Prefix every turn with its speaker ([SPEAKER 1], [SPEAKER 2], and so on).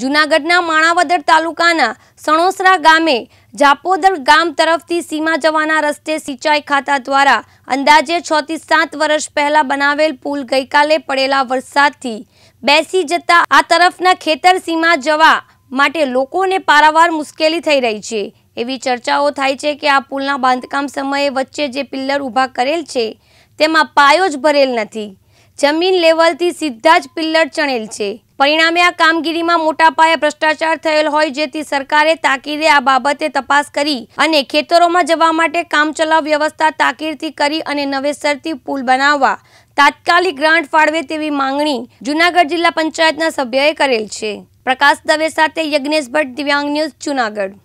[SPEAKER 1] જૂનાગઢના માણાવદર તાલુકાના સણોસરા ગામે જાપોદર ગામ તરફથી સીમા જવાના રસ્તે સિંચાઈ ખાતા દ્વારા અંદાજે છ થી સાત વર્ષ પહેલા બનાવેલ પુલ ગઈકાલે પડેલા વરસાદથી બેસી જતા આ તરફના ખેતર સીમા જવા માટે લોકોને પારાવાર મુશ્કેલી થઈ રહી છે એવી ચર્ચાઓ થાય છે કે આ પુલના બાંધકામ સમયે વચ્ચે જે પિલ્લર ઊભા કરેલ છે તેમાં પાયો જ ભરેલ નથી જમીન લેવલથી સીધા જ પિલ્લર ચણેલ છે પરિણામે આ કામગીરીમાં મોટા પાયે ભ્રષ્ટાચાર થયેલ હોય જેથી સરકારે તાકીદે આ બાબતે તપાસ કરી અને ખેતરોમાં જવા માટે કામચલાઉ વ્યવસ્થા તાકીદથી કરી અને નવેસરથી પુલ બનાવવા તાત્કાલિક ગ્રાન્ટ ફાળવે તેવી માંગણી જુનાગઢ જિલ્લા પંચાયતના સભ્યએ કરેલ છે પ્રકાશ દવે સાથે યજ્ઞેશ ભટ્ટ દિવ્યાંગ ન્યૂઝ જૂનાગઢ